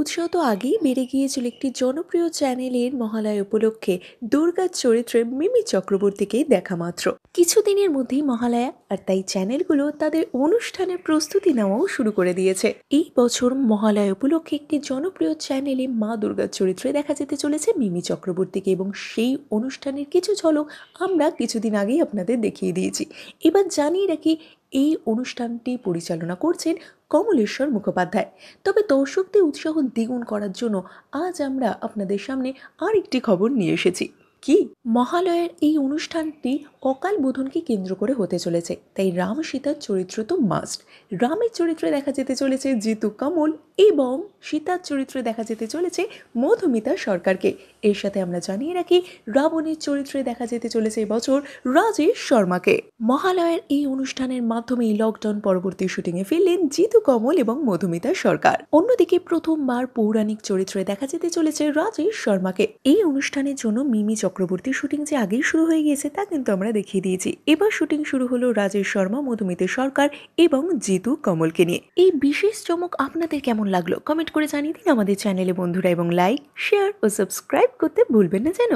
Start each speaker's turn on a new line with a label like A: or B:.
A: উৎসাহ তো আগেই বেড়ে গিয়েছিল একটি জনপ্রিয় চ্যানেলের মহালয় উপলক্ষে দুর্গার চরিত্রে মিমি চক্রবর্তীকেই দেখা মাত্র কিছুদিনের মধ্যেই মহালয়া আর তাই চ্যানেলগুলো তাদের অনুষ্ঠানের প্রস্তুতি নেওয়াও শুরু করে দিয়েছে এই বছর মহালয়া উপলক্ষে একটি জনপ্রিয় চ্যানেলে মা দুর্গার চরিত্রে দেখা যেতে চলেছে মিমি চক্রবর্তীকে এবং সেই অনুষ্ঠানের কিছু ঝলক আমরা কিছুদিন আগেই আপনাদের দেখিয়ে দিয়েছি এবার জানিয়ে রাখি এই অনুষ্ঠানটি পরিচালনা করছেন কমলেশ্বর মুখোপাধ্যায় তবে দর্শকদের উৎসাহ দ্বিগুণ করার জন্য আজ আমরা আপনাদের সামনে আর একটি খবর নিয়ে এসেছি কি মহালয়ের এই অনুষ্ঠানটি অকাল বোধনকে কেন্দ্র করে হতে চলেছে তাই রাম সীতার চরিত্র তো মাস্ট রামের চরিত্রে দেখা যেতে চলেছে জিতু কামল এবং সীতার চরিত্রে দেখা যেতে চলেছে মধুমিতা সরকারকে এর সাথে আমরা জানিয়ে রাখি রাবণের চরিত্রে দেখা যেতে চলেছে এবছর রাজেশ শর্মাকে মহালয়ের এই অনুষ্ঠানের মাধ্যমেই লকডাউন পরবর্তী শুটিংয়ে ফিরলেন জিতু কমল এবং মধুমিতা সরকার অন্যদিকে প্রথমবার পৌরাণিক চরিত্রে দেখা যেতে চলেছে রাজেশ শর্মাকে এই অনুষ্ঠানের জন্য মিমি চক্রবর্তী শুটিং যে আগেই শুরু হয়ে গিয়েছে তা কিন্তু আমরা দেখিয়ে দিয়েছি এবার শুটিং শুরু হলো রাজেশ শর্মা মধুমিতা সরকার এবং জিতু কমলকে নিয়ে এই বিশেষ চমক আপনাদের কেমন লাগলো কমেন্ট করে জানিয়ে দিন আমাদের চ্যানেলে বন্ধুরা এবং লাইক শেয়ার ও সাবস্ক্রাইব সাবস্ক্রাইব করতে ভুলবেন না যেন